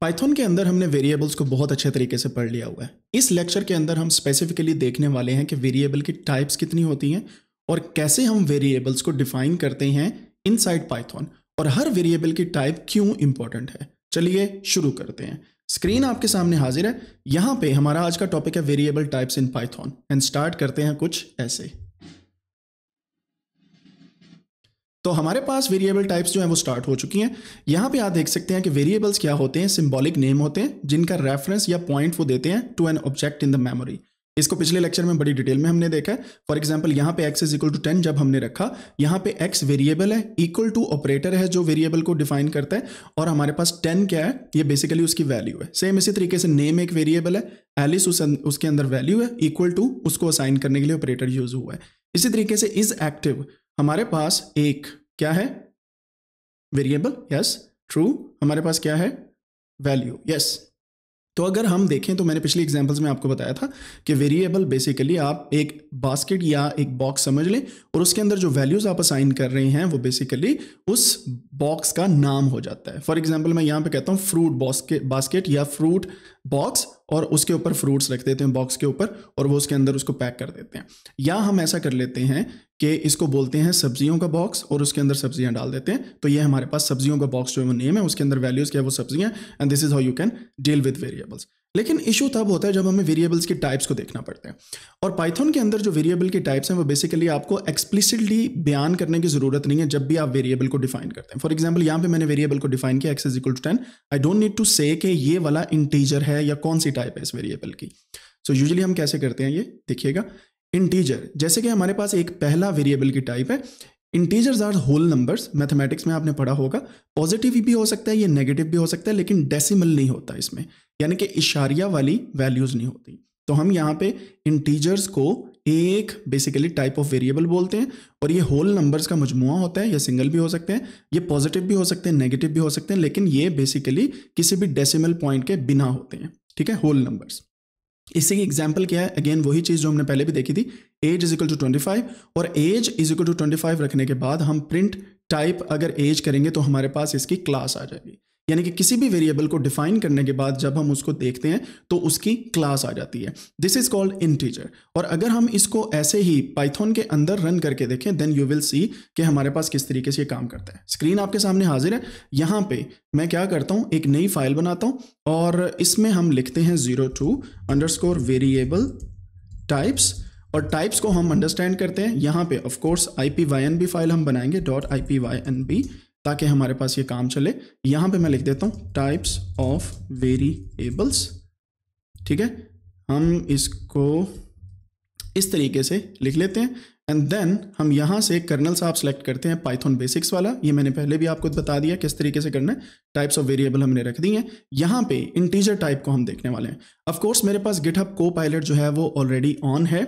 Python के अंदर हमने वेरिएबल्स को बहुत अच्छे तरीके से पढ़ लिया हुआ है इस लेक्चर के अंदर हम स्पेसिफिकली देखने वाले हैं कि वेरिएबल की टाइप्स कितनी होती हैं और कैसे हम वेरिएबल्स को डिफाइन करते हैं इनसाइड पाइथन और हर वेरिएबल की टाइप क्यों इंपॉर्टेंट है चलिए शुरू करते हैं स्क्रीन आपके सामने हाजिर है यहाँ पे हमारा आज का टॉपिक है variable types in Python and start करते हैं कुछ ऐसे तो हमारे पास वेरिएबल टाइप्स जो हैं वो स्टार्ट हो चुकी हैं यहाँ पे आप देख सकते हैं कि वेरिएबल्स क्या होते हैं सिंबॉलिक नेम होते हैं जिनका रेफरेंस या पॉइंट वो देते हैं to an object in the memory इसको पिछले लेक्चर में बड़ी डिटेल में हमने देखा है फॉर एग्जाम्पल यहाँ पे X is equal to ten जब हमने रखा यहाँ पे एक्स वेरिएबल है इक्वल टू ऑपरेटर है जो वेरिएबल को डिफाइन करता है और हमारे पास टेन क्या है ये बेसिकली उसकी वैल्यू है सेम इसी तरीके से नेम एक वेरिएबल है एलिस उस अं, उसके अंदर वैल्यू है इक्वल टू उसको असाइन करने के लिए ऑपरेटर यूज हुआ है इसी तरीके से इज एक्टिव हमारे पास एक क्या है वेरिएबल यस ट्रू हमारे पास क्या है वैल्यू यस तो अगर हम देखें तो मैंने पिछले एग्जांपल्स में आपको बताया था कि वेरिएबल बेसिकली आप एक बास्केट या एक बॉक्स समझ लें और उसके अंदर जो वैल्यूज़ आप असाइन कर रहे हैं वो बेसिकली उस बॉक्स का नाम हो जाता है फॉर एग्जांपल मैं यहाँ पे कहता हूँ फ्रूट बास्केट या फ्रूट बॉक्स और उसके ऊपर फ्रूट्स रख देते हैं बॉक्स के ऊपर और वो उसके अंदर उसको पैक कर देते हैं या हम ऐसा कर लेते हैं कि इसको बोलते हैं सब्जियों का बॉक्स और उसके अंदर सब्जियां डाल देते हैं तो ये हमारे पास सब्जियों का बॉक्स जो है वो नेम है उसके अंदर वैल्यूज़ क्या है वो सब्जियां and this is how you can deal with variables लेकिन इशू तब होता है जब हमें वेरिएबल्स के टाइप्स को देखना पड़ता है और पाइथन के अंदर जो वेरिएबल के टाइप्स हैं वो बेसिकली आपको एक्सप्लिसिटली बयान करने की ज़रूरत नहीं है जब भी आप वेरिएबल को डिफाइन करते हैं फॉर एग्जाम्पल यहाँ पे मैंने वेरिएबल को डिफाइन किया X is equal to ten I don't need to say ये वाला इंटीजर है या कौन सी टाइप है इस वेरिएबल की सो so यूजली हम कैसे करते हैं ये देखिएगा इंटीजर जैसे कि हमारे पास एक पहला वेरिएबल की टाइप है integers are whole numbers mathematics में आपने पढ़ा होगा पॉजिटिव भी हो सकता है ये नेगेटिव भी हो सकता है लेकिन डेसिमल नहीं होता इसमें यानी कि इशारिया वाली वैल्यूज़ नहीं होती तो हम यहाँ पे इंटीजर्स को एक बेसिकली टाइप ऑफ वेरिएबल बोलते हैं और ये होल नंबर्स का मजमु होता है या सिंगल भी हो सकते हैं ये पॉजिटिव भी हो सकते हैं नेगेटिव भी हो सकते हैं लेकिन ये बेसिकली किसी भी डेसिमल पॉइंट के बिना होते हैं ठीक है होल नंबर्स इसी की एग्जाम्पल क्या है अगेन वही चीज़ जो हमने पहले भी देखी थी age is equal to twenty five और age is equal to twenty five रखने के बाद हम प्रिंट टाइप अगर एज करेंगे तो हमारे पास इसकी क्लास आ जाएगी यानी कि किसी भी वेरिएबल को डिफाइन करने के बाद जब हम उसको देखते हैं तो उसकी क्लास आ जाती है दिस इज कॉल्ड इंटीजर और अगर हम इसको ऐसे ही पाइथन के अंदर रन करके देखें देन यू विल सी कि हमारे पास किस तरीके से ये काम करता है स्क्रीन आपके सामने हाजिर है यहाँ पे मैं क्या करता हूँ एक नई फाइल बनाता हूँ और इसमें हम लिखते हैं zero two underscore variable types और टाइप्स को हम अंडरस्टैंड करते हैं यहाँ पे of course I P Y N B file हम बनाएंगे dot I P Y N B ताकि हमारे पास ये काम चले यहां पे मैं लिख देता हूं टाइप्स ऑफ वेरिएबल्स ठीक है हम इसको इस तरीके से लिख लेते हैं एंड देन हम यहां से कर्नल साहब सेलेक्ट करते हैं पाइथन बेसिक्स वाला ये मैंने पहले भी आपको बता दिया किस तरीके से करना है टाइप्स ऑफ वेरिएबल हमने रख दी है यहां पे इंटीजर टाइप को हम देखने वाले हैं ऑफ मेरे पास गिटअप को पायलट जो है वो ऑलरेडी ऑन है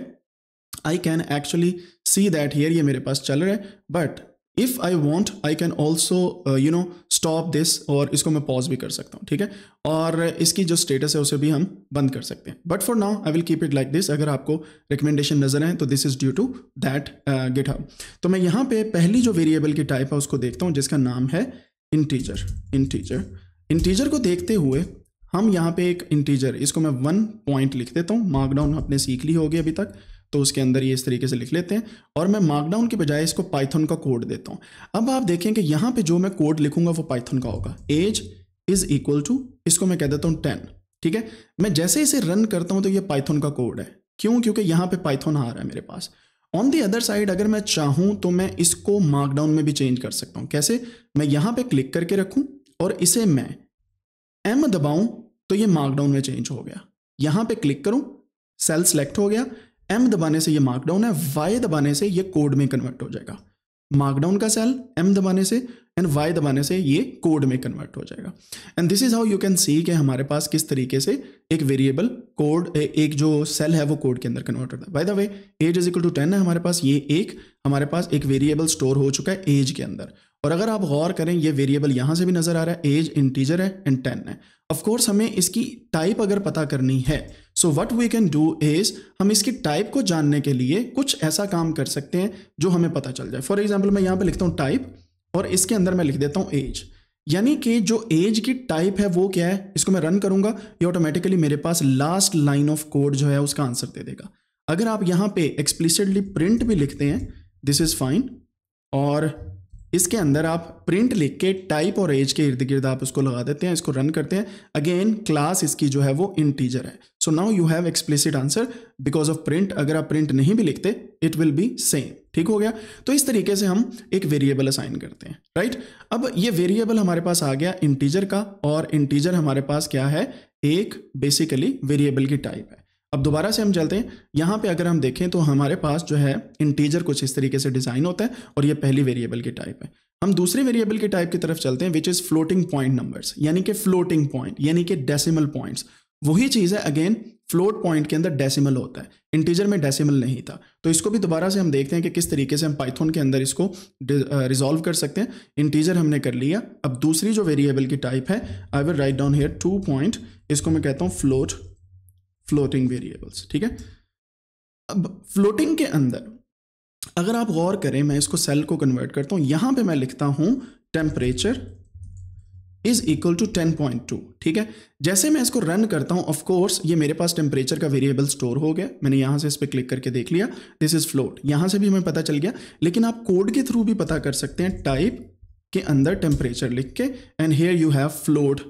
I can actually see that here ये मेरे पास चल रहा है but if I want I can also you know stop this और इसको मैं पॉज भी कर सकता हूँ ठीक है और इसकी जो स्टेटस है उसे भी हम बंद कर सकते हैं but for now I will keep it like this अगर आपको रिकमेंडेशन नजर आए तो this is due to that GitHub तो मैं यहाँ पे पहली जो वेरिएबल की टाइप है उसको देखता हूँ जिसका नाम है इंटीजर इंटीजर इंटीजर को देखते हुए हम यहाँ पे एक इंटीजर इसको मैं वन पॉइंट लिख देता हूँ मार्कडाउन आपने सीख ली होगी अभी तक तो उसके अंदर ये इस तरीके से लिख लेते हैं और मैं मार्कडाउन के बजाय इसको पाइथन का कोड देता हूँ अब आप देखें कि यहाँ पे जो मैं कोड लिखूंगा वो पाइथन का होगा एज इज इक्वल टू इसको मैं कह देता हूँ टेन ठीक है मैं जैसे इसे रन करता हूँ तो ये पाइथन का कोड है क्यों क्योंकि यहाँ पे पाइथन आ रहा है मेरे पास ऑन दी अदर साइड अगर मैं चाहूँ तो मैं इसको मार्कडाउन में भी चेंज कर सकता हूँ कैसे मैं यहाँ पे क्लिक करके रखूँ और इसे मैं एम दबाऊँ तो ये मार्कडाउन में चेंज हो गया यहाँ पे क्लिक करूँ सेल सेलेक्ट हो गया एम दबाने से ये मार्कडाउन है वाई दबाने से ये कोड में कन्वर्ट हो जाएगा मार्कडाउन का सेल एम दबाने से एंड वाई दबाने से ये कोड में कन्वर्ट हो जाएगा and this is how you can see कि हमारे पास किस तरीके से एक वेरिएबल कोड एक जो सेल है वो कोड के अंदर कन्वर्ट होता है by the way as is equal to ten है हमारे पास ये एक हमारे पास एक वेरिएबल स्टोर हो चुका है एज के अंदर और अगर आप गौर करें ये वेरिएबल यहाँ से भी नज़र आ रहा है एज इंटीजर है एंड टेन है ऑफकोर्स हमें इसकी टाइप अगर पता करनी है so what we can do is हम इसकी टाइप को जानने के लिए कुछ ऐसा काम कर सकते हैं जो हमें पता चल जाए फॉर एग्जाम्पल मैं यहाँ पर लिखता हूँ टाइप और इसके अंदर मैं लिख देता हूँ एज यानी कि जो एज की टाइप है वो क्या है इसको मैं रन करूंगा ये ऑटोमेटिकली मेरे पास लास्ट लाइन ऑफ कोड जो है उसका आंसर दे देगा अगर आप यहाँ पे एक्सप्लिसिटली प्रिंट भी लिखते हैं दिस इज़ फाइन और इसके अंदर आप प्रिंट लिख के टाइप और एज के इर्द गिर्द आप उसको लगा देते हैं इसको रन करते हैं अगेन क्लास इसकी जो है वो इंटीजर है so now you have explicit answer because of print अगर आप प्रिंट नहीं भी लिखते इट विल बी सेम ठीक हो गया तो इस तरीके से हम एक वेरिएबल असाइन करते हैं राइट right? अब ये वेरिएबल हमारे पास आ गया इंटीजर का और इंटीजर हमारे पास क्या है एक बेसिकली वेरिएबल की टाइप है अब दोबारा से हम चलते हैं यहाँ पे अगर हम देखें तो हमारे पास जो है इंटीजर कुछ इस तरीके से डिज़ाइन होता है और ये पहली वेरिएबल की टाइप है हम दूसरे वेरिएबल की टाइप की तरफ चलते हैं which is floating point numbers यानी कि फ्लोटिंग पॉइंट यानी कि डेसिमल पॉइंट्स वही चीज़ है अगेन फ्लोट पॉइंट के अंदर डेसिमल होता है इंटीजर में डेसिमल नहीं था तो इसको भी दोबारा से हम देखते हैं कि किस तरीके से हम पाइथन के अंदर इसको रिजॉल्व कर सकते हैं इंटीजर हमने कर लिया अब दूसरी जो वेरिएबल की टाइप है I will write down here two point इसको मैं कहता हूँ फ्लोट फ्लोटिंग वेरिएबल्स ठीक है अब फ्लोटिंग के अंदर अगर आप गौर करें मैं इसको सेल को कन्वर्ट करता हूं यहां पे मैं लिखता हूं temperature is equal to ten point two ठीक है जैसे मैं इसको रन करता हूं ऑफ कोर्स ये मेरे पास टेम्परेचर का वेरिएबल स्टोर हो गया मैंने यहां से इस पर क्लिक करके देख लिया दिस इज फ्लोट यहां से भी हमें पता चल गया लेकिन आप कोड के थ्रू भी पता कर सकते हैं टाइप के अंदर टेम्परेचर लिख के and here you have float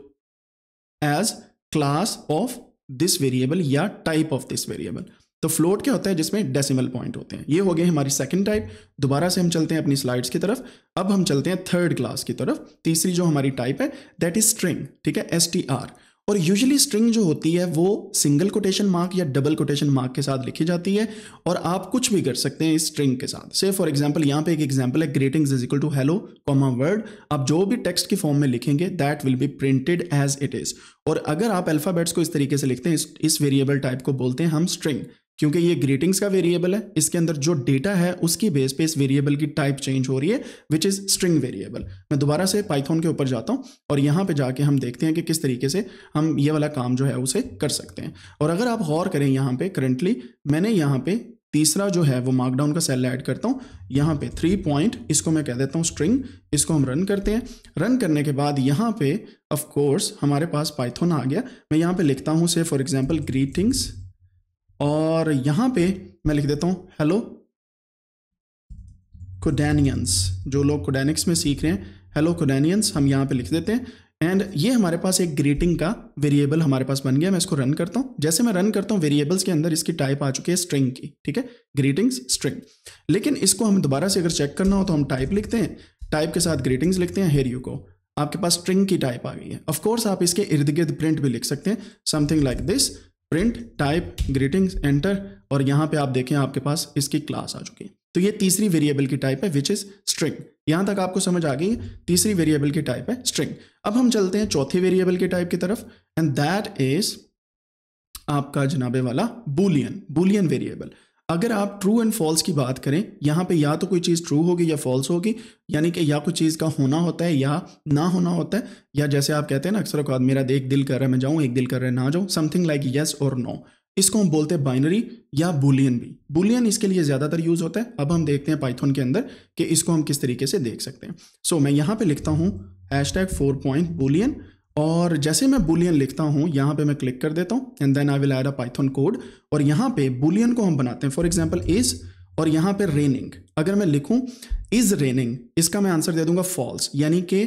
as class of this variable या टाइप ऑफ दिस वेरिएबल तो फ्लोट क्या होता है जिसमें डेसिमल पॉइंट होते हैं ये हो गए हमारी सेकंड टाइप दोबारा से हम चलते हैं अपनी स्लाइड्स की तरफ अब हम चलते हैं थर्ड क्लास की तरफ तीसरी जो हमारी टाइप है दैट इज स्ट्रिंग ठीक है एस टी आर और यूजुअली स्ट्रिंग जो होती है वो सिंगल कोटेशन मार्क या डबल कोटेशन मार्क के साथ लिखी जाती है और आप कुछ भी कर सकते हैं इस स्ट्रिंग के साथ से फॉर एग्जाम्पल यहाँ पे एक एग्जाम्पल है greeting is equal to hello comma world आप जो भी टेक्स्ट के फॉर्म में लिखेंगे that will be printed as it is और अगर आप अल्फाबेट्स को इस तरीके से लिखते हैं इस वेरिएबल टाइप को बोलते हैं हम स्ट्रिंग क्योंकि ये ग्रीटिंग्स का वेरिएबल है इसके अंदर जो डेटा है उसकी बेस पे इस वेरिएबल की टाइप चेंज हो रही है विच इज़ स्ट्रिंग वेरिएबल मैं दोबारा से पाइथन के ऊपर जाता हूँ और यहाँ पे जाके हम देखते हैं कि किस तरीके से हम ये वाला काम जो है उसे कर सकते हैं और अगर आप गौर करें यहाँ पे करंटली मैंने यहाँ पे तीसरा जो है वो मार्कडाउन का सेल ऐड करता हूँ यहाँ पे थ्री पॉइंट इसको मैं कह देता हूँ स्ट्रिंग इसको हम रन करते हैं रन करने के बाद यहाँ पे ऑफ कोर्स हमारे पास पाइथन आ गया मैं यहाँ पे लिखता हूँ से फॉर एग्जांपल ग्रीटिंग्स और यहां पे मैं लिख देता हूँ हेलो कोडेनियंस जो लोग कोडेनिक्स में सीख रहे हैं हेलो कोडेनियंस हम यहां पे लिख देते हैं एंड ये हमारे पास एक ग्रीटिंग का वेरिएबल हमारे पास बन गया मैं इसको रन करता हूँ जैसे मैं रन करता हूँ वेरिएबल्स के अंदर इसकी टाइप आ चुकी है स्ट्रिंग की ठीक है ग्रीटिंग्स स्ट्रिंग लेकिन इसको हम दोबारा से अगर चेक करना हो तो हम टाइप लिखते हैं टाइप के साथ ग्रीटिंग्स लिखते हैं हेर यू को आपके पास स्ट्रिंग की टाइप आ गई है ऑफकोर्स आप इसके इर्द गिर्द प्रिंट भी लिख सकते हैं something like this print type greetings enter और यहाँ पे आप देखें आपके पास इसकी क्लास आ चुकी है तो ये तीसरी वेरिएबल की टाइप है विच इज स्ट्रिंग यहां तक आपको समझ आ गई तीसरी वेरिएबल की टाइप है स्ट्रिंग अब हम चलते हैं चौथी वेरिएबल की टाइप की तरफ एंड दैट इज आपका जनाबे वाला बुलियन बुलियन वेरिएबल अगर आप ट्रू एंड फॉल्स की बात करें यहाँ पे या तो कोई चीज़ ट्रू होगी या फॉल्स होगी यानी कि या कोई चीज़ का होना होता है या ना होना होता है या जैसे आप कहते हैं ना अक्सर अकाद मेरा एक दिल कर रहा है मैं जाऊँ एक दिल कर रहा है ना जाऊँ समथिंग लाइक येस और नो इसको हम बोलते हैं बाइनरी या बुलियन भी बुलियन इसके लिए ज़्यादातर यूज़ होता है अब हम देखते हैं पाइथन के अंदर कि इसको हम किस तरीके से देख सकते हैं सो so, मैं यहाँ पर लिखता हूँ hash tag four point boolean और जैसे मैं बुलियन लिखता हूँ यहाँ पे मैं क्लिक कर देता हूँ and then I will add a Python code और यहाँ पे बुलियन को हम बनाते हैं फॉर एग्जाम्पल इज और यहाँ पे रेनिंग अगर मैं लिखूँ इज रेनिंग इसका मैं आंसर दे दूंगा फॉल्स यानी कि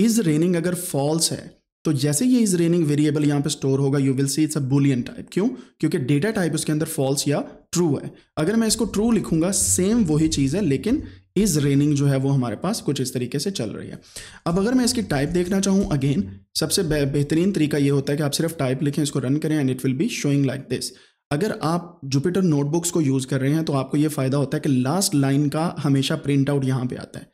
इज रेनिंग अगर फॉल्स है तो जैसे ये इज रेनिंग वेरिएबल यहाँ पे स्टोर होगा you will see it's a boolean type क्यों क्योंकि डेटा टाइप उसके अंदर फॉल्स या ट्रू है अगर मैं इसको ट्रू लिखूंगा सेम वही चीज़ है लेकिन इज रेनिंग जो है वो हमारे पास कुछ इस तरीके से चल रही है अब अगर मैं इसकी टाइप देखना चाहूँ अगेन सबसे बेहतरीन तरीका ये होता है कि आप सिर्फ टाइप लिखें इसको रन करें and it will be showing like this अगर आप जुपिटर नोटबुक्स को यूज़ कर रहे हैं तो आपको ये फ़ायदा होता है कि लास्ट लाइन का हमेशा प्रिंट आउट यहाँ पर आता है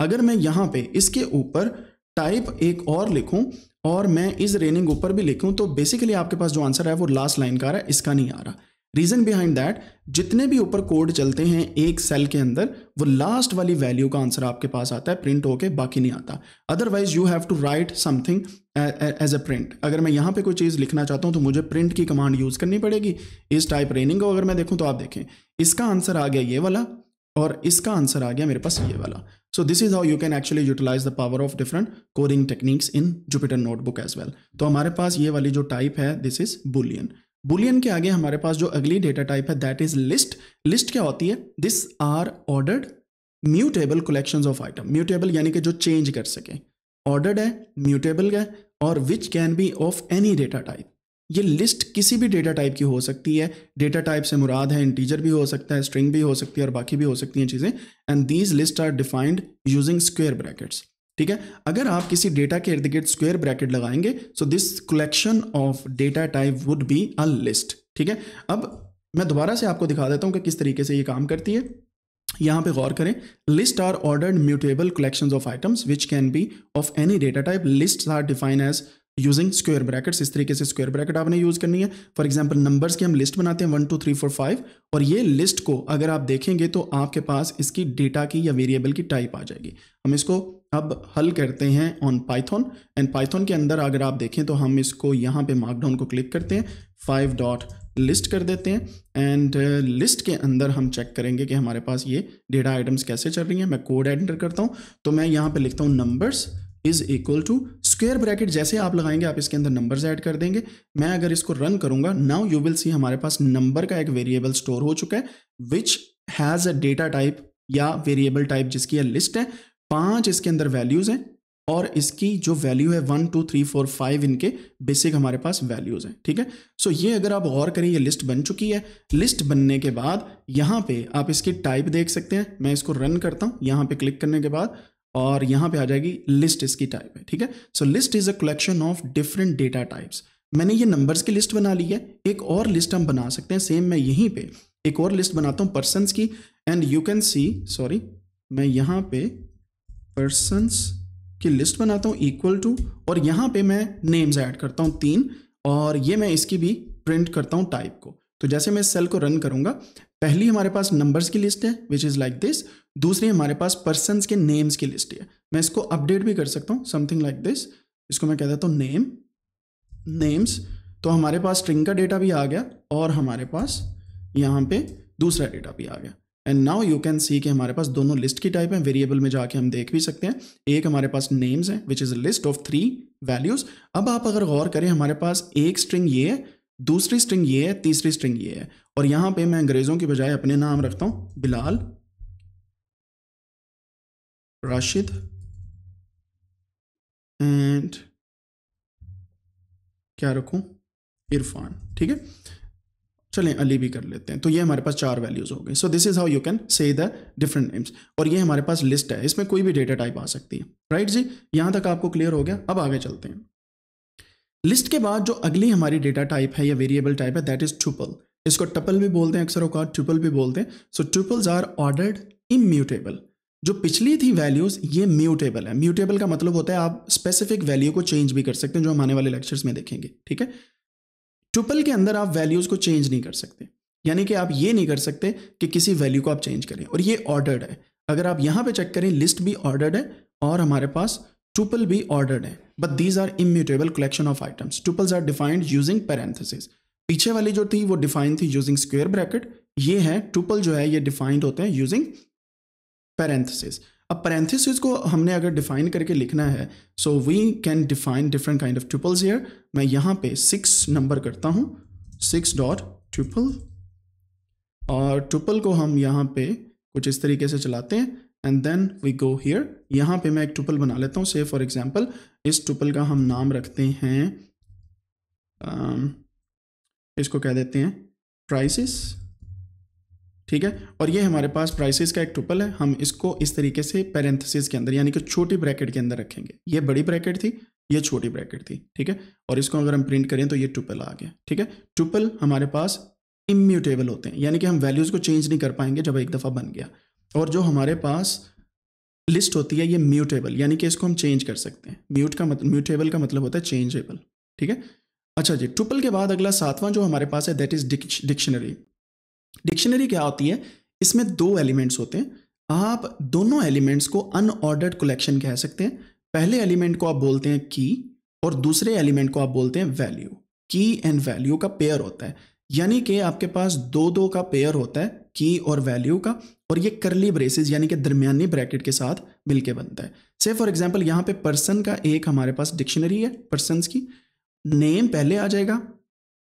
अगर मैं यहाँ पर इसके ऊपर टाइप एक और लिखूँ और मैं इस रेनिंग ऊपर भी लिखूँ तो बेसिकली आपके पास जो आंसर है वो लास्ट लाइन का आ रहा है इसका नहीं आ रहा रीज़न बिहाइंड दैट जितने भी ऊपर कोड चलते हैं एक सेल के अंदर वो लास्ट वाली वैल्यू का आंसर आपके पास आता है प्रिंट होके बाकी नहीं आता otherwise you have to write something as a print अगर मैं यहाँ पे कोई चीज़ लिखना चाहता हूँ तो मुझे प्रिंट की कमांड यूज़ करनी पड़ेगी इस टाइप रेनिंग को अगर मैं देखूँ तो आप देखें इसका आंसर आ गया ये वाला और इसका आंसर आ गया मेरे पास ये वाला so this is how you can actually utilize the power of different coding techniques in Jupyter notebook as well तो हमारे पास ये वाली जो टाइप है दिस इज बुलियन बुलियन के आगे हमारे पास जो अगली डेटा टाइप है दैट इज लिस्ट लिस्ट क्या होती है this are ordered mutable collections of item mutable यानी कि जो चेंज कर सके ऑर्डर्ड है म्यूटेबल है और which can be of any data type ये लिस्ट किसी भी डेटा टाइप की हो सकती है डेटा टाइप से मुराद है इंटीजर भी हो सकता है स्ट्रिंग भी हो सकती है और बाकी भी हो सकती हैं चीज़ें and these list are defined using square brackets ठीक है अगर आप किसी डेटा के इर्द गिर्द स्क्वेयर ब्रैकेट लगाएंगे so this collection of data type would be a list ठीक है अब मैं दोबारा से आपको दिखा देता हूं कि किस तरीके से ये काम करती है यहाँ पे गौर करें list are ordered mutable collection of items which can be of any data type list are define as using square brackets इस तरीके से स्क्वेयर ब्रैकेट आपने यूज करनी है फॉर एग्जाम्पल नंबर्स की हम लिस्ट बनाते हैं one two three four five और ये लिस्ट को अगर आप देखेंगे तो आपके पास इसकी डेटा की या वेरिएबल की टाइप आ जाएगी हम इसको अब हल करते हैं ऑन पाइथन एंड पाइथन के अंदर अगर आप देखें तो हम इसको यहाँ पे मार्कडाउन को क्लिक करते हैं फाइव डॉट लिस्ट कर देते हैं एंड लिस्ट uh, के अंदर हम चेक करेंगे कि हमारे पास ये डेटा आइटम्स कैसे चल रही हैं मैं कोड एंटर करता हूँ तो मैं यहाँ पे लिखता हूँ numbers is equal to square bracket जैसे आप लगाएंगे आप इसके अंदर नंबर्स ऐड कर देंगे मैं अगर इसको रन करूँगा नाउ यू विल सी हमारे पास नंबर का एक वेरिएबल स्टोर हो चुका है which has a data type या वेरिएबल टाइप जिसकी यह लिस्ट है पांच इसके अंदर वैल्यूज़ हैं और इसकी जो वैल्यू है one two three four five इनके बेसिक हमारे पास वैल्यूज़ हैं ठीक है सो so, ये अगर आप गौर करें ये लिस्ट बन चुकी है लिस्ट बनने के बाद यहाँ पे आप इसकी टाइप देख सकते हैं मैं इसको रन करता हूँ यहाँ पे क्लिक करने के बाद और यहाँ पे आ जाएगी लिस्ट इसकी टाइप है ठीक है so list is a collection of different data types मैंने ये नंबर्स की लिस्ट बना ली है एक और लिस्ट हम बना सकते हैं सेम मैं यहीं पे एक और लिस्ट बनाता हूँ पर्सनस की and you can see sorry मैं यहाँ पे पर्सनस की लिस्ट बनाता हूँ इक्वल टू और यहाँ पे मैं नेम्स ऐड करता हूँ तीन और ये मैं इसकी भी प्रिंट करता हूँ टाइप को तो जैसे मैं इस सेल को रन करूँगा पहली हमारे पास नंबर्स की लिस्ट है विच इज़ लाइक दिस दूसरी हमारे पास पर्सनस के नेम्स की लिस्ट है मैं इसको अपडेट भी कर सकता हूँ समथिंग लाइक दिस इसको मैं कह देता हूँ नेम नेम्स तो हमारे पास स्ट्रिंग का डेटा भी आ गया और हमारे पास यहाँ पे दूसरा डेटा भी आ गया and now you can see कि हमारे पास दोनों लिस्ट की टाइप है वेरिएबल में जाके हम देख भी सकते हैं एक हमारे पास नेम्स है which is a list of three values अब आप अगर गौर करें हमारे पास एक स्ट्रिंग ये है दूसरी स्ट्रिंग ये है तीसरी स्ट्रिंग ये है और यहाँ पे मैं अंग्रेज़ों के बजाय अपने नाम रखता हूँ बिलाल राशिद एंड क्या रखूँ इरफान ठीक है चलें अली भी कर लेते हैं तो ये हमारे पास चार वैल्यूज़ हो गई so this is how you can say the different names और ये हमारे पास लिस्ट है इसमें कोई भी डेटा टाइप आ सकती है राइट right जी यहां तक आपको क्लियर हो गया अब आगे चलते हैं लिस्ट के बाद जो अगली हमारी डेटा टाइप है या वेरिएबल टाइप है दैट इज़ टूपल इसको टपल भी बोलते हैं अक्सर औकात ट्यूपल भी बोलते हैं so tuples are ordered immutable जो पिछली थी वैल्यूज़ ये म्यूटेबल है म्यूटेबल का मतलब होता है आप स्पेसिफिक वैल्यू को चेंज भी कर सकते हैं जो हम आने वाले लेक्चर्स में देखेंगे ठीक है ट्यूपल के अंदर आप वैल्यूज को चेंज नहीं कर सकते यानी कि आप ये नहीं कर सकते कि किसी वैल्यू को आप चेंज करें और ये ऑर्डर्ड है अगर आप यहाँ पे चेक करें लिस्ट भी ऑर्डर्ड है और हमारे पास ट्यूपल भी ऑर्डर्ड है but these are immutable collection of items tuples are defined using parenthesis पीछे वाली जो थी वो डिफाइंड थी यूजिंग स्क्वेयर ब्रैकेट ये है ट्यूपल जो है ये डिफाइंड होते हैं यूजिंग पैरेंथिस अब पैरेंथिस को हमने अगर डिफाइन करके लिखना है so we can define different kind of triples here मैं यहाँ पे सिक्स नंबर करता हूँ सिक्स डॉट ट्रिपल और ट्रिपल को हम यहाँ पे कुछ इस तरीके से चलाते हैं and then we go here यहाँ पे मैं एक ट्रिपल बना लेता हूँ से फॉर एग्जाम्पल इस ट्रिपल का हम नाम रखते हैं um, इसको कह देते हैं प्राइसिस ठीक है और ये हमारे पास प्राइसेस का एक ट्रिपल है हम इसको इस तरीके से पैरेंथेसिस के अंदर यानी कि छोटी ब्रैकेट के अंदर रखेंगे ये बड़ी ब्रैकेट थी ये छोटी ब्रैकेट थी ठीक है और इसको अगर हम प्रिंट करें तो ये ट्रिपल आ गया ठीक है ट्रिपल हमारे पास इम्यूटेबल होते हैं यानी कि हम वैल्यूज़ को चेंज नहीं कर पाएंगे जब एक दफ़ा बन गया और जो हमारे पास लिस्ट होती है ये म्यूटेबल यानी कि इसको हम चेंज कर सकते हैं म्यूट का मतलब म्यूटेबल का मतलब होता है चेंजेबल ठीक है अच्छा जी ट्रिपल के बाद अगला सातवां जो हमारे पास है दैट इज़ डिक्शनरी डिक्शनरी क्या होती है इसमें दो एलिमेंट्स होते हैं आप दोनों एलिमेंट्स को अनऑर्डर्ड कलेक्शन कह सकते हैं पहले एलिमेंट को आप बोलते हैं की और दूसरे एलिमेंट को आप बोलते हैं वैल्यू की एंड वैल्यू का पेयर होता है यानी कि आपके पास दो दो का पेयर होता है की और वैल्यू का और ये करली ब्रेसिस यानी कि दरमियानी ब्रैकेट के साथ मिलके बनता है से फॉर एग्जांपल यहाँ पे पर्सन का एक हमारे पास डिक्शनरी है पर्सन की नेम पहले आ जाएगा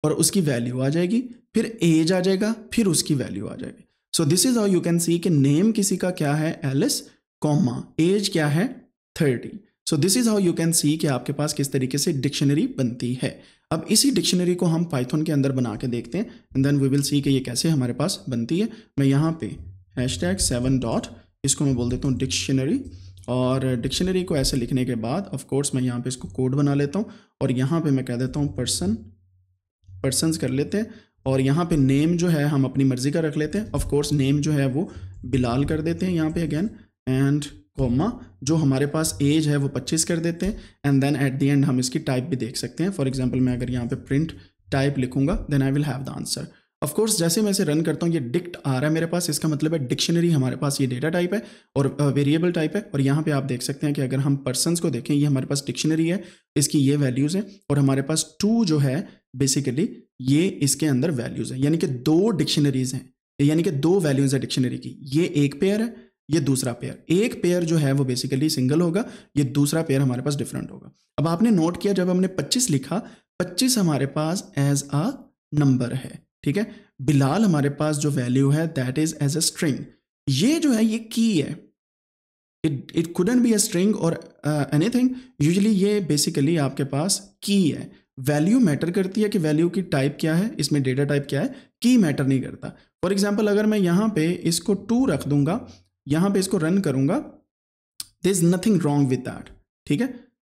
और उसकी वैल्यू आ जाएगी फिर एज आ जाएगा फिर उसकी वैल्यू आ जाएगी so this is how you can see कि नेम किसी का क्या है एलिस कॉमा एज क्या है thirty so this is how you can see कि आपके पास किस तरीके से डिक्शनरी बनती है अब इसी डिक्शनरी को हम पाइथन के अंदर बना के देखते हैं and then we will see कि ये कैसे हमारे पास बनती है मैं यहाँ पे हैश टैग सेवन डॉट इसको मैं बोल देता हूँ डिक्शनरी और डिक्शनरी को ऐसे लिखने के बाद ऑफ कोर्स मैं यहाँ पे इसको कोड बना लेता हूँ और यहाँ पे मैं कह देता हूँ पर्सन पर्सनस कर लेते हैं और यहाँ पे नेम जो है हम अपनी मर्ज़ी का रख लेते हैं ऑफ कोर्स नेम जो है वो बिलाल कर देते हैं यहाँ पे अगेन एंड कोमा जो हमारे पास एज है वो 25 कर देते हैं and then at the end हम इसकी टाइप भी देख सकते हैं फॉर एग्जांपल मैं अगर यहाँ पे प्रिंट टाइप लिखूंगा then I will have the answer of course जैसे मैं इसे रन करता हूँ ये डिक्ट आ रहा है मेरे पास इसका मतलब है डिक्शनरी हमारे पास ये डेटा टाइप है और वेरिएबल टाइप है और यहाँ पे आप देख सकते हैं कि अगर हम पर्सनस को देखें ये हमारे पास डिक्शनरी है इसकी ये वैल्यूज़ हैं और हमारे पास टू जो है बेसिकली ये इसके अंदर वैल्यूज है यानी कि दो डिक्शनरीज हैं यानी कि दो वैल्यूज है डिक्शनरी की ये एक पेयर है ये दूसरा पेयर एक पेयर जो है वो बेसिकली सिंगल होगा ये दूसरा पेयर हमारे पास डिफरेंट होगा अब आपने नोट किया जब हमने 25 लिखा 25 हमारे पास एज अ नंबर है ठीक है बिलाल हमारे पास जो वैल्यू है that is as a string ये जो है ये की है it it couldn't be a string और एनीथिंग यूजली ये बेसिकली आपके पास की है वैल्यू मैटर करती है कि वैल्यू की टाइप क्या है इसमें डेटा टाइप क्या है की मैटर नहीं करता फॉर एग्जाम्पल अगर मैं यहाँ पे इसको टू रख दूंगा यहाँ पे इसको रन करूँगा there is nothing wrong with that ठीक है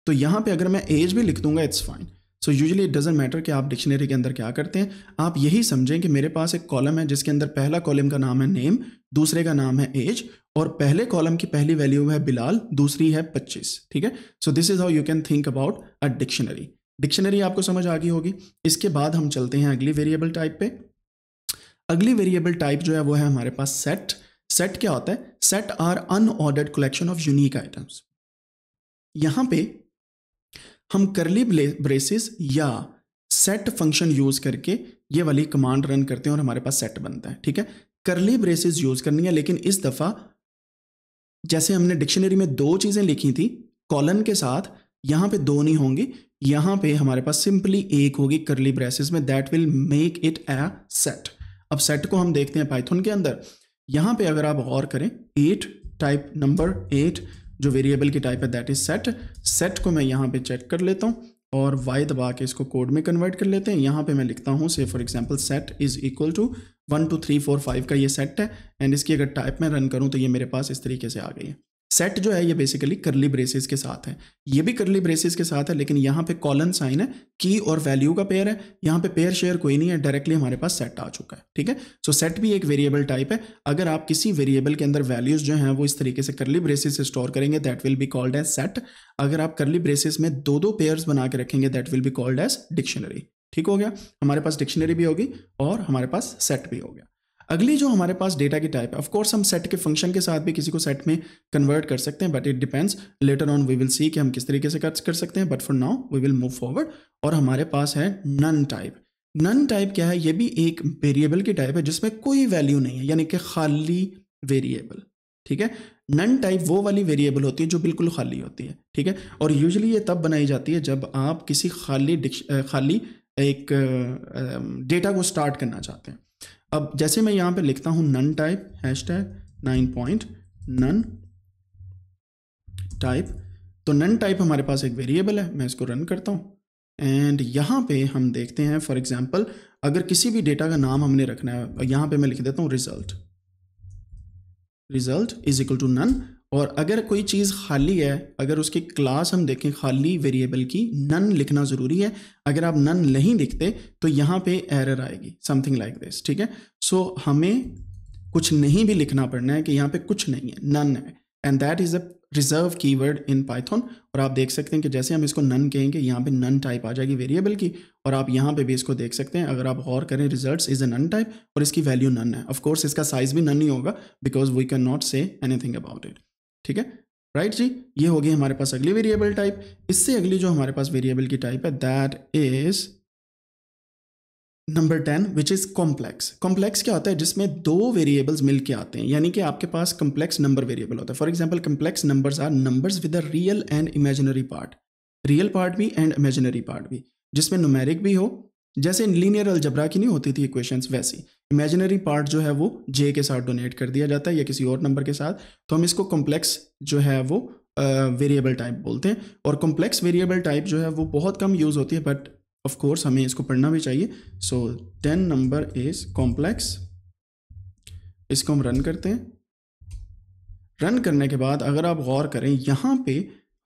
तो यहाँ पे अगर मैं एज भी लिख दूंगा it's fine so usually it doesn't matter कि आप डिक्शनरी के अंदर क्या करते हैं आप यही समझें कि मेरे पास एक कॉलम है जिसके अंदर पहला कॉलम का नाम है नेम दूसरे का नाम है एज और पहले कॉलम की पहली वैल्यू है बिलाल दूसरी है पच्चीस ठीक है so this is how you can think about a dictionary dictionary आपको समझ आ गई होगी इसके बाद हम चलते हैं अगली वेरिएबल टाइप पे अगली वेरिएबल टाइप जो है वो है हमारे पास सेट सेट क्या होता है set are unordered collection of unique items यहां पे हम करली ब्रेसिस या सेट फंक्शन यूज करके ये वाली कमांड रन करते हैं और हमारे पास सेट बनता है ठीक है करली ब्रेसिस यूज करनी है लेकिन इस दफा जैसे हमने डिक्शनरी में दो चीजें लिखी थी कॉलन के साथ यहां पे दो नहीं होंगी यहां पे हमारे पास सिंपली एक होगी करली ब्रेसिस में that will make it a set अब सेट को हम देखते हैं पाइथन के अंदर यहां पे अगर आप गौर करें एट टाइप नंबर एट जो वेरिएबल की टाइप है दैट इज सेट सेट को मैं यहाँ पे चेक कर लेता हूं और वाई दबा के इसको कोड में कन्वर्ट कर लेते हैं यहां पे मैं लिखता हूं say for example set is equal to one two three four five का ये सेट है एंड इसकी अगर टाइप में रन करूँ तो ये मेरे पास इस तरीके से आ गई है सेट जो है ये बेसिकली करली ब्रेसेस के साथ है ये भी करली ब्रेसेस के साथ है लेकिन यहाँ पे कॉलन साइन है की और वैल्यू का पेयर है यहाँ पे पेयर शेयर कोई नहीं है डायरेक्टली हमारे पास सेट आ चुका है ठीक है सो so, सेट भी एक वेरिएबल टाइप है अगर आप किसी वेरिएबल के अंदर वैल्यूज जो हैं वो इस तरीके से करली ब्रेसेस स्टोर करेंगे that will be called as set अगर आप करली ब्रेसेस में दो दो पेयर्स बना के रखेंगे that will be called as dictionary ठीक हो गया हमारे पास डिक्शनरी भी होगी और हमारे पास सेट भी हो गया अगली जो हमारे पास डेटा की टाइप है ऑफकोर्स हम सेट के फंक्शन के साथ भी किसी को सेट में कन्वर्ट कर सकते हैं but it depends later on we will see कि हम किस तरीके से कर सकते हैं but for now we will move forward और हमारे पास है नन टाइप नन टाइप क्या है ये भी एक वेरिएबल की टाइप है जिसमें कोई वैल्यू नहीं है यानी कि खाली वेरिएबल ठीक है नन टाइप वो वाली वेरिएबल होती है जो बिल्कुल खाली होती है ठीक है और यूजली ये तब बनाई जाती है जब आप किसी खाली खाली एक डेटा को स्टार्ट करना चाहते हैं अब जैसे मैं यहां पे लिखता हूं none type hash tag nine point none type तो नन टाइप हमारे पास एक वेरिएबल है मैं इसको रन करता हूं एंड यहां पे हम देखते हैं फॉर एग्जांपल अगर किसी भी डेटा का नाम हमने रखना है यहां पे मैं लिख देता हूं result result is equal to none और अगर कोई चीज़ खाली है अगर उसकी क्लास हम देखें खाली वेरिएबल की नन लिखना ज़रूरी है अगर आप नन नहीं लिखते तो यहाँ पे एरर आएगी समथिंग लाइक दिस ठीक है सो so, हमें कुछ नहीं भी लिखना पड़ना है कि यहाँ पे कुछ नहीं है नन है and that is a reserve keyword in Python और आप देख सकते हैं कि जैसे हम इसको नन कहेंगे यहाँ पे नन टाइप आ जाएगी वेरिएबल की और आप यहाँ पे भी इसको देख सकते हैं अगर आप गौर करें result is a none type और इसकी वैल्यू नन है ऑफ कोर्स इसका साइज़ भी नन ही होगा because we can not say anything about it ठीक है राइट right जी ये होगी हमारे पास अगली वेरिएबल टाइप इससे अगली जो हमारे पास वेरिएबल की टाइप है that is number ten which is complex complex क्या होता है जिसमें दो वेरिएबल्स मिल के आते हैं यानी कि आपके पास कॉम्प्लेक्स नंबर वेरिएबल होता है for example complex number are number with a real and imaginary part real part भी एंड इमेजिनरी पार्ट भी जिसमें नुमेरिक भी हो जैसे लीनियर अलजबरा की नहीं होती थी इक्वेशंस वैसी इमेजिनरी पार्ट जो है वो जे के साथ डोनेट कर दिया जाता है या किसी और नंबर के साथ तो हम इसको कॉम्प्लेक्स जो है वो वेरिएबल टाइप बोलते हैं और कॉम्प्लेक्स वेरिएबल टाइप जो है वो बहुत कम यूज़ होती है बट ऑफ कोर्स हमें इसको पढ़ना भी चाहिए so ten number is complex इसको हम रन करते हैं रन करने के बाद अगर आप गौर करें यहाँ पे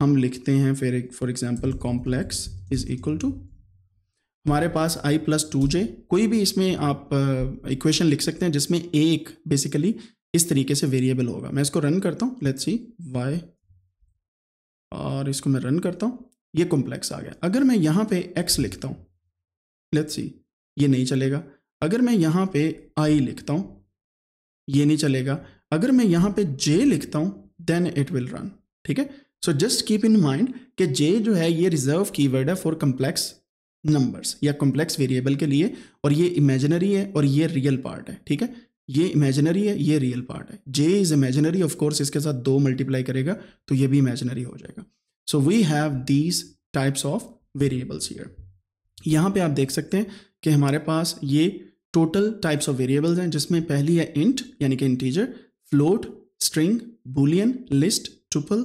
हम लिखते हैं फिर for example complex is equal to हमारे पास आई प्लस टू जे कोई भी इसमें आप इक्वेशन लिख सकते हैं जिसमें एक बेसिकली इस तरीके से वेरिएबल होगा मैं इसको रन करता हूँ लेट्स सी वाई और इसको मैं रन करता हूँ ये कॉम्प्लेक्स आ गया अगर मैं यहाँ पे एक्स लिखता हूँ लेट्स सी ये नहीं चलेगा अगर मैं यहाँ पे आई लिखता हूँ ये नहीं चलेगा अगर मैं यहाँ पे जे लिखता हूँ देन इट विल रन ठीक है so just keep in mind कि जे जो है ये रिजर्व कीवर्ड है फॉर कम्प्लेक्स नंबर्स या कॉम्प्लेक्स वेरिएबल के लिए और ये इमेजिनरी है और ये रियल पार्ट है ठीक है ये इमेजिनरी है ये रियल पार्ट है j is imaginary of course इसके साथ दो मल्टीप्लाई करेगा तो ये भी इमेजिनरी हो जाएगा so we have these types of variables here यहाँ पे आप देख सकते हैं कि हमारे पास ये टोटल टाइप्स ऑफ वेरिएबल्स हैं जिसमें पहली है इंट यानी कि integer float string boolean list triple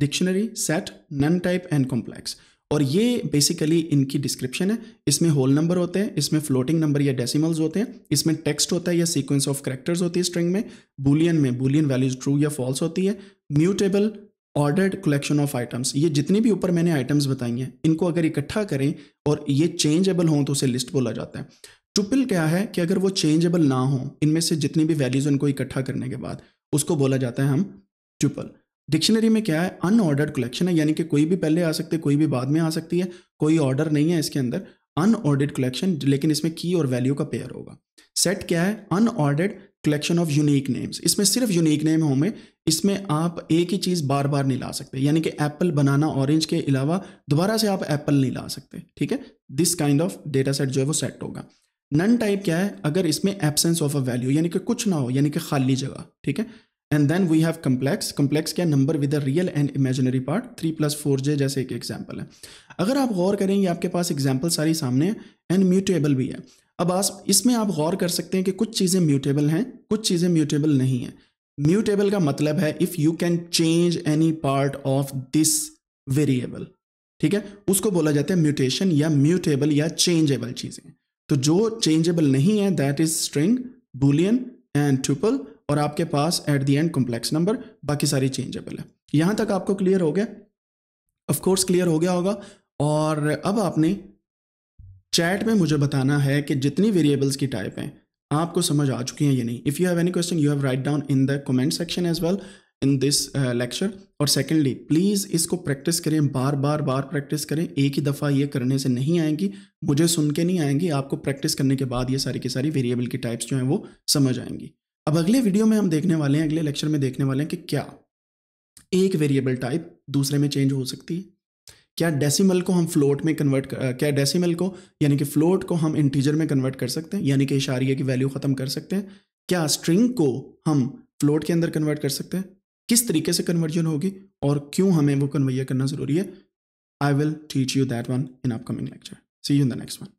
dictionary set none type and complex और ये बेसिकली इनकी डिस्क्रिप्शन है इसमें होल नंबर होते हैं इसमें फ्लोटिंग नंबर या डेसिमल्स होते हैं इसमें टेक्स्ट होता है या सीक्वेंस ऑफ करेक्टर्स होती है स्ट्रिंग में बुलियन में बुलियन वैल्यूज ट्रू या फॉल्स होती है mutable ordered collection of items ये जितनी भी ऊपर मैंने आइटम्स बताई हैं इनको अगर इकट्ठा करें और ये चेंजेबल हों तो उसे लिस्ट बोला जाता है टुपल क्या है कि अगर वो चेंजेबल ना हो इनमें से जितनी भी वैल्यूज उनको इकट्ठा करने के बाद उसको बोला जाता है हम ट्यूपल डिक्शनरी में क्या है अनऑर्डर्ड कलेक्शन है यानी कि कोई भी पहले आ सकते है कोई भी बाद में आ सकती है कोई ऑर्डर नहीं है इसके अंदर अनऑर्डेड कलेक्शन लेकिन इसमें की और वैल्यू का पेयर होगा सेट क्या है unordered collection of unique names इसमें सिर्फ यूनिक नेम होंगे इसमें आप एक ही चीज़ बार बार नहीं ला सकते यानी कि एप्पल बनाना ऑरेंज के अलावा दोबारा से आप एप्पल नहीं ला सकते ठीक है this kind of data set जो है वो सेट होगा नन टाइप क्या है अगर इसमें एबसेंस ऑफ अ वैल्यू यानी कि कुछ ना हो यानी कि खाली जगह ठीक है and then we have complex complex क्या number with a real and imaginary part three plus four j जैसे एक एग्जाम्पल है अगर आप गौर करेंगे आपके पास एग्जाम्पल सारी सामने एंड म्यूटेबल भी है अब आप इसमें आप गौर कर सकते हैं कि कुछ चीज़ें म्यूटेबल हैं कुछ चीज़ें म्यूटेबल नहीं हैं म्यूटेबल का मतलब है if you can change any part of this variable ठीक है उसको बोला जाता है म्यूटेशन या म्यूटेबल या चेंजेबल चीज़ें तो जो चेंजेबल नहीं है that is string boolean and tuple और आपके पास at the end complex number बाकी सारी चेंजेबल है यहां तक आपको क्लियर हो गया ऑफ कोर्स क्लियर हो गया होगा और अब आपने चैट में मुझे बताना है कि जितनी वेरिएबल्स की टाइप हैं आपको समझ आ चुकी हैं या नहीं if you have any question you have write down in the comment section as well in this lecture और सेकेंडली प्लीज़ इसको प्रैक्टिस करें बार बार बार प्रैक्टिस करें एक ही दफ़ा ये करने से नहीं आएंगी मुझे सुन के नहीं आएंगी आपको प्रैक्टिस करने के बाद ये सारी की सारी वेरिएबल की टाइप्स जो हैं वो समझ आएंगी अब अगले वीडियो में हम देखने वाले हैं अगले लेक्चर में देखने वाले हैं कि क्या एक वेरिएबल टाइप दूसरे में चेंज हो सकती है क्या डेसिमल को हम फ्लोट में कन्वर्ट कर, क्या डेसिमल को यानी कि फ्लोट को हम इंटीजर में कन्वर्ट कर सकते हैं यानी कि इशारिये की वैल्यू ख़त्म कर सकते हैं क्या स्ट्रिंग को हम फ्लोट के अंदर कन्वर्ट कर सकते हैं किस तरीके से कन्वर्जन होगी और क्यों हमें वो कन्वैया करना ज़रूरी है I will teach you that one in upcoming lecture see you in the next one